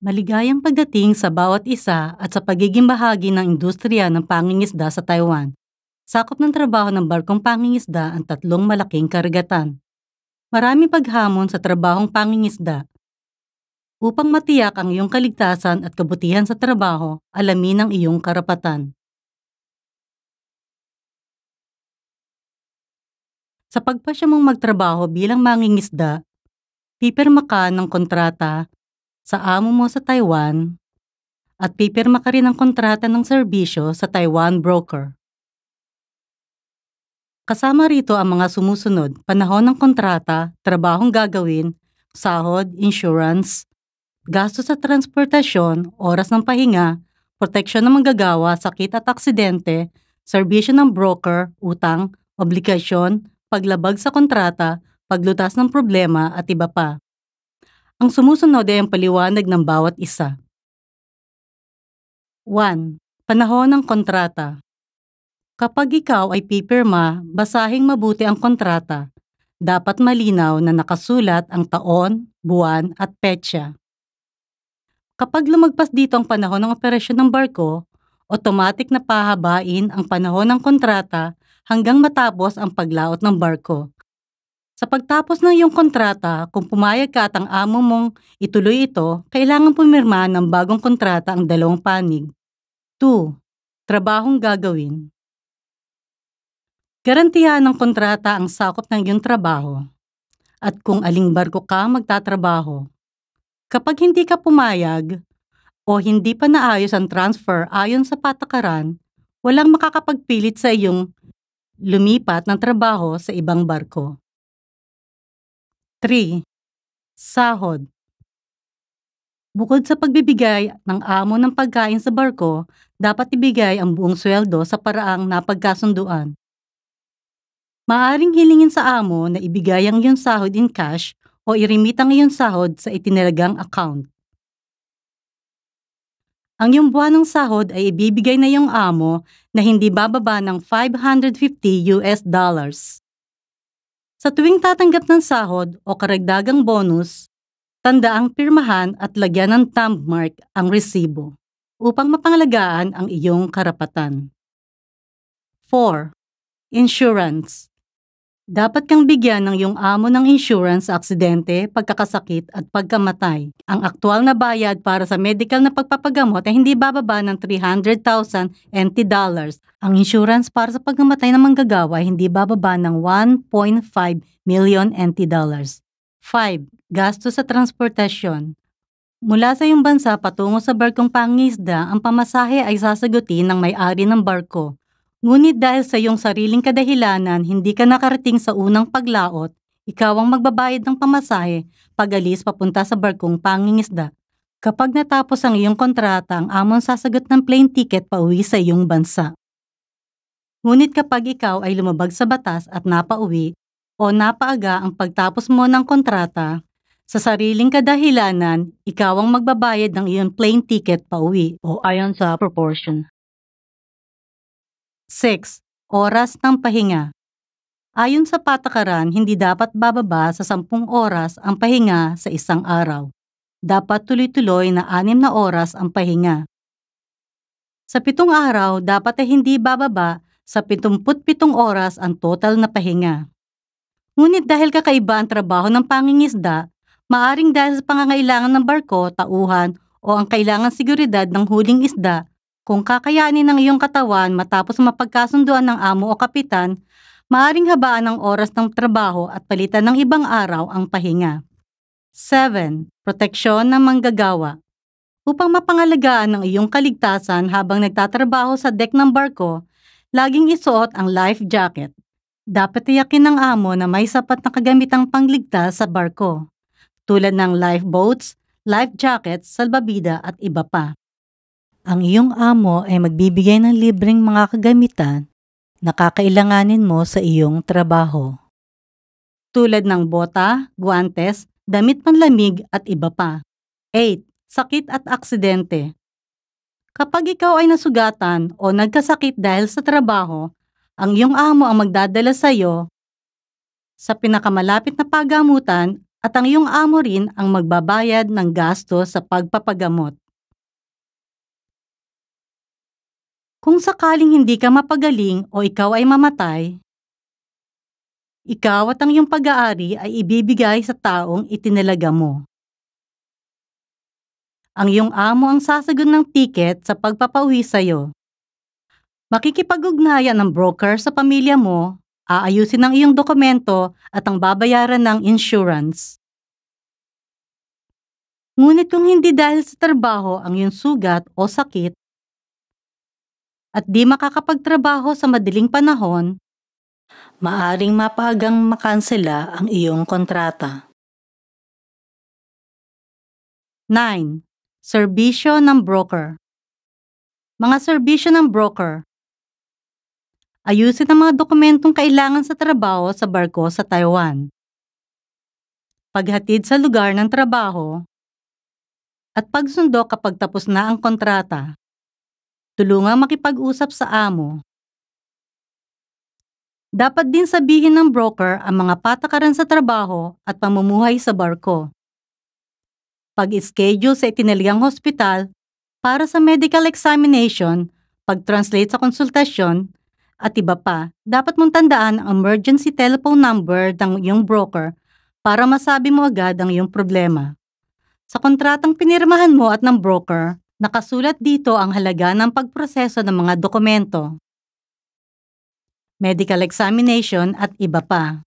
Maligayang pagdating sa bawat isa at sa pagiging bahagi ng industriya ng pangingisda sa Taiwan. Sakop ng trabaho ng barkong pangingisda ang tatlong malaking karagatan. Maraming paghamon sa trabahong pangingisda. Upang matiyak ang iyong kaligtasan at kabutihan sa trabaho, alamin ang iyong karapatan. Sa pagpasya mong magtrabaho bilang mangingisda, pipirma ka ng kontrata sa amo mo sa Taiwan at pipirma ka rin ng kontrata ng serbisyo sa Taiwan broker. Kasama rito ang mga sumusunod, panahon ng kontrata, trabahong gagawin, sahod, insurance, gasto sa transportasyon, oras ng pahinga, proteksyon ng manggagawa, sakit at aksidente, serbisyo ng broker, utang, obligasyon, paglabag sa kontrata, paglutas ng problema at iba pa. Ang sumusunod ay ang paliwanag ng bawat isa. 1. Panahon ng kontrata Kapag ikaw ay pipirma, basahing mabuti ang kontrata. Dapat malinaw na nakasulat ang taon, buwan at petsa. Kapag lumagpas dito ang panahon ng operasyon ng barko, automatic na pahabain ang panahon ng kontrata hanggang matapos ang paglaot ng barko. Sa pagtapos ng iyong kontrata, kung pumayag ka at ang amo mong ituloy ito, kailangan pumirma ng bagong kontrata ang dalawang panig. 2. Trabahong gagawin. Garantiyahan ng kontrata ang sakop ng iyong trabaho at kung aling barko ka magtatrabaho. Kapag hindi ka pumayag o hindi pa naayos ang transfer ayon sa patakaran, walang makakapagpilit sa iyong lumipat ng trabaho sa ibang barko. 3. Sahod Bukod sa pagbibigay ng amo ng pagkain sa barko, dapat ibigay ang buong sweldo sa paraang napagkasunduan. Maaring hilingin sa amo na ibigay ang iyong sahod in cash o i ang iyong sahod sa itinalagang account. Ang iyong buwan ng sahod ay ibibigay na iyong amo na hindi bababa ng 550 US dollars. Sa tuwing tatanggap ng sahod o karagdagang bonus, tandaang pirmahan at lagyan ng thumb mark ang resibo upang mapangalagaan ang iyong karapatan. 4. Insurance dapat kang bigyan ng iyong amo ng insurance sa aksidente, pagkakasakit at pagkamatay. Ang aktual na bayad para sa medical na pagpapagamot ay hindi bababa ng 300,000 NT dollars. Ang insurance para sa pagkamatay ng manggagawa ay hindi bababa ng 1.5 million NT dollars. 5. Gasto sa transportasyon. Mula sa iyong bansa patungo sa barkong pangisda, ang pamasahe ay sasagutin ng may-ari ng barko. Ngunit dahil sa iyong sariling kadahilanan, hindi ka nakarating sa unang paglaot, ikaw ang magbabayad ng pamasahe pag-alis papunta sa barkong pangingisda. Kapag natapos ang iyong kontrata, ang amon sasagot ng plane ticket pauwi sa iyong bansa. Ngunit kapag ikaw ay lumabag sa batas at napauwi o napaaga ang pagtapos mo ng kontrata, sa sariling kadahilanan, ikaw ang magbabayad ng iyong plane ticket pauwi o ayon sa proportion. 6. Oras ng pahinga. Ayon sa patakaran, hindi dapat bababa sa 10 oras ang pahinga sa isang araw. Dapat tuloy-tuloy na 6 na oras ang pahinga. Sa pitong araw, dapat ay hindi bababa sa 77 oras ang total na pahinga. Ngunit dahil kakaiba ang trabaho ng pangingisda, maaring dahil sa pangangailangan ng barko, tauhan o ang kailangan siguridad ng huling isda, kung kakayanin ng iyong katawan matapos mapagkasunduan ng amo o kapitan, maaring habaan ang oras ng trabaho at palitan ng ibang araw ang pahinga. 7. Proteksyon ng manggagawa Upang mapangalagaan ang iyong kaligtasan habang nagtatrabaho sa deck ng barko, laging isuot ang life jacket. Dapat tiyakin ng amo na may sapat na kagamitang pangligtas sa barko, tulad ng lifeboats, life jackets, salbabida at iba pa ang iyong amo ay magbibigay ng libreng mga kagamitan na kakailanganin mo sa iyong trabaho. Tulad ng bota, guantes, damit panlamig at iba pa. 8. Sakit at aksidente. Kapag ikaw ay nasugatan o nagkasakit dahil sa trabaho, ang iyong amo ang magdadala sa iyo sa pinakamalapit na paggamutan at ang iyong amo rin ang magbabayad ng gasto sa pagpapagamot. kung sakaling hindi ka mapagaling o ikaw ay mamatay, ikaw at ang iyong pag-aari ay ibibigay sa taong itinalaga mo. Ang iyong amo ang sasagot ng tiket sa pagpapauwi sa iyo. Makikipag-ugnayan ng broker sa pamilya mo, aayusin ang iyong dokumento at ang babayaran ng insurance. Ngunit kung hindi dahil sa trabaho ang iyong sugat o sakit, at di makakapagtrabaho sa madiling panahon, maaring mapagang makansela ang iyong kontrata. 9. Serbisyo ng broker Mga serbisyo ng broker Ayusin ang mga dokumentong kailangan sa trabaho sa barko sa Taiwan. Paghatid sa lugar ng trabaho at pagsundo kapag tapos na ang kontrata. Tulungang makipag-usap sa amo. Dapat din sabihin ng broker ang mga patakaran sa trabaho at pamumuhay sa barko. Pag-schedule sa itinaligang hospital para sa medical examination, pag-translate sa konsultasyon, at iba pa, dapat mong tandaan ang emergency telephone number ng iyong broker para masabi mo agad ang iyong problema. Sa kontratang pinirmahan mo at ng broker, Nakasulat dito ang halaga ng pagproseso ng mga dokumento, medical examination at iba pa.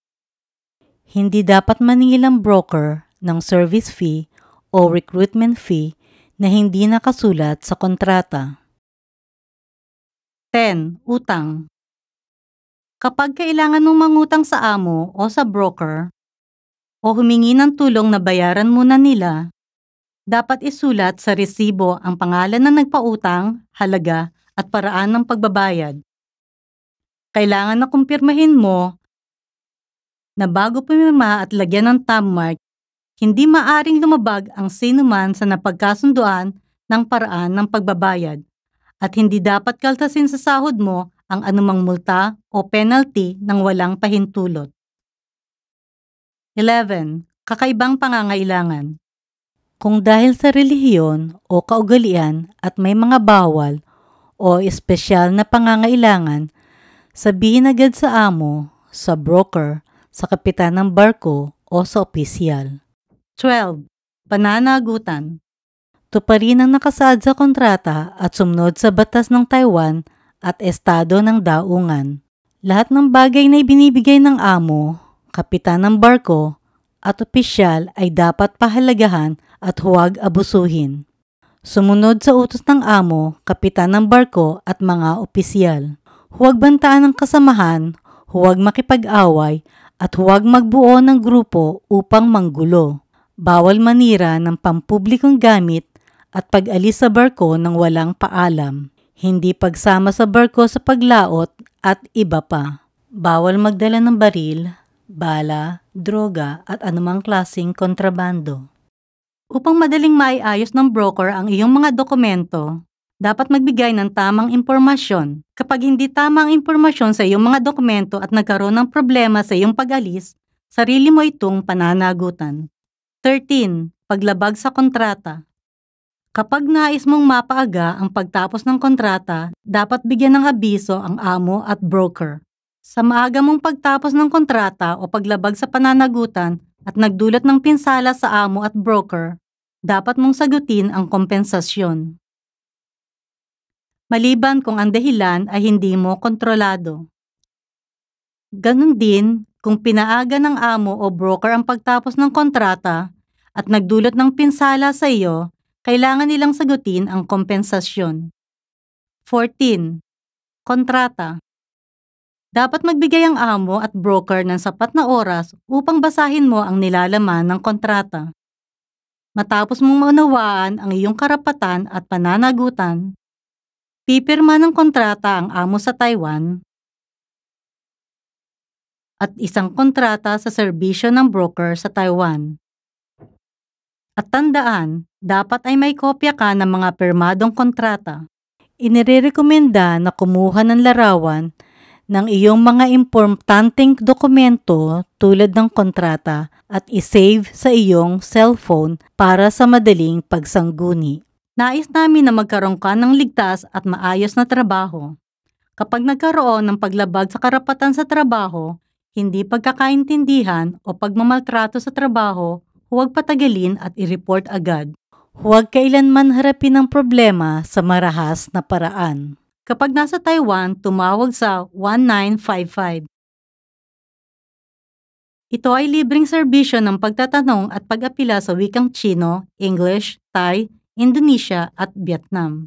Hindi dapat maningilang broker ng service fee o recruitment fee na hindi nakasulat sa kontrata. 10. Utang Kapag kailangan mong mangutang sa amo o sa broker o humingi ng tulong na bayaran muna nila, dapat isulat sa resibo ang pangalan ng nagpautang, halaga, at paraan ng pagbabayad. Kailangan na kumpirmahin mo na bago pumirma at lagyan ng thumb mark, hindi maaring lumabag ang sinuman sa napagkasunduan ng paraan ng pagbabayad at hindi dapat kaltasin sa sahod mo ang anumang multa o penalty ng walang pahintulot. 11. Kakaibang pangangailangan kung dahil sa relihiyon o kaugalian at may mga bawal o espesyal na pangangailangan, sabihin agad sa amo, sa broker, sa kapitan ng barko o sa opisyal. 12. Pananagutan Tuparin ang nakasaad sa kontrata at sumunod sa batas ng Taiwan at estado ng daungan. Lahat ng bagay na ibinibigay ng amo, kapitan ng barko, at opisyal ay dapat pahalagahan at huwag abusuhin. Sumunod sa utos ng amo, kapitan ng barko at mga opisyal. Huwag bantaan ng kasamahan, huwag makipag-away, at huwag magbuo ng grupo upang manggulo. Bawal manira ng pampublikong gamit at pag-alis sa barko ng walang paalam. Hindi pagsama sa barko sa paglaot at iba pa. Bawal magdala ng baril, bala, droga at anumang klasing kontrabando. Upang madaling maiayos ng broker ang iyong mga dokumento, dapat magbigay ng tamang impormasyon. Kapag hindi tamang impormasyon sa iyong mga dokumento at nagkaroon ng problema sa iyong pag-alis, sarili mo itong pananagutan. 13. Paglabag sa kontrata Kapag nais mong mapaaga ang pagtapos ng kontrata, dapat bigyan ng abiso ang amo at broker. Sa maaga mong pagtapos ng kontrata o paglabag sa pananagutan at nagdulot ng pinsala sa amo at broker, dapat mong sagutin ang kompensasyon. Maliban kung ang dahilan ay hindi mo kontrolado. Ganon din kung pinaaga ng amo o broker ang pagtapos ng kontrata at nagdulot ng pinsala sa iyo, kailangan nilang sagutin ang kompensasyon. 14. Kontrata Dapat magbigay ang amo at broker ng sapat na oras upang basahin mo ang nilalaman ng kontrata matapos mong maunawaan ang iyong karapatan at pananagutan. Pipirma ng kontrata ang amo sa Taiwan at isang kontrata sa serbisyo ng broker sa Taiwan. At tandaan, dapat ay may kopya ka ng mga permadong kontrata. Inirerekomenda na kumuha ng larawan ng iyong mga importanteng dokumento tulad ng kontrata at isave sa iyong cellphone para sa madaling pagsangguni. Nais namin na magkaroon ka ng ligtas at maayos na trabaho. Kapag nagkaroon ng paglabag sa karapatan sa trabaho, hindi pagkakaintindihan o pagmamaltrato sa trabaho, huwag patagalin at i-report agad. Huwag kailanman harapin ang problema sa marahas na paraan. Kapag nasa Taiwan, tumawag sa 1955 ito ay libreng serbisyo ng pagtatanong at pag-apila sa wikang Chino, English, Thai, Indonesia at Vietnam.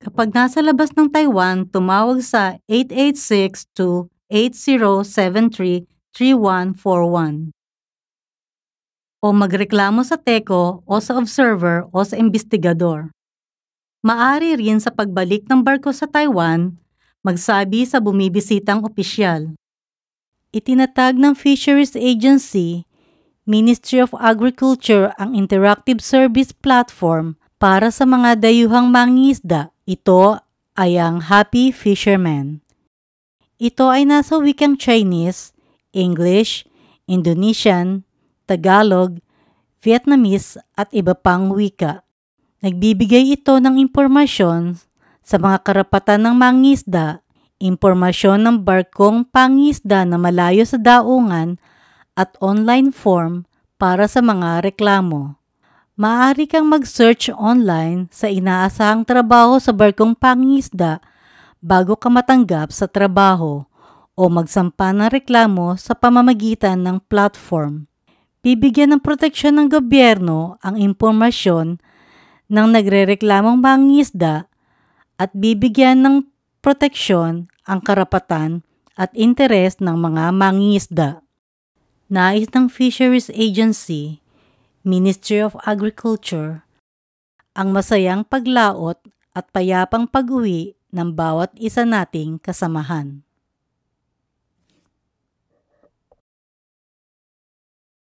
Kapag nasa labas ng Taiwan, tumawag sa 886-28073-3141 o magreklamo sa TECO o sa observer o sa investigador. Maari rin sa pagbalik ng barko sa Taiwan, magsabi sa bumibisitang opisyal itinatag ng Fisheries Agency, Ministry of Agriculture ang interactive service platform para sa mga dayuhang mangisda. Ito ay ang Happy Fisherman. Ito ay nasa wikang Chinese, English, Indonesian, Tagalog, Vietnamese at iba pang wika. Nagbibigay ito ng impormasyon sa mga karapatan ng mangisda impormasyon ng barkong pangisda na malayo sa daungan at online form para sa mga reklamo. Maaari kang mag-search online sa inaasahang trabaho sa barkong pangisda bago ka matanggap sa trabaho o magsampa ng reklamo sa pamamagitan ng platform. Bibigyan ng proteksyon ng gobyerno ang impormasyon ng nagrereklamong mangisda at bibigyan ng proteksyon ang karapatan at interes ng mga mangingisda. Nais ng Fisheries Agency, Ministry of Agriculture, ang masayang paglaot at payapang pag-uwi ng bawat isa nating kasamahan.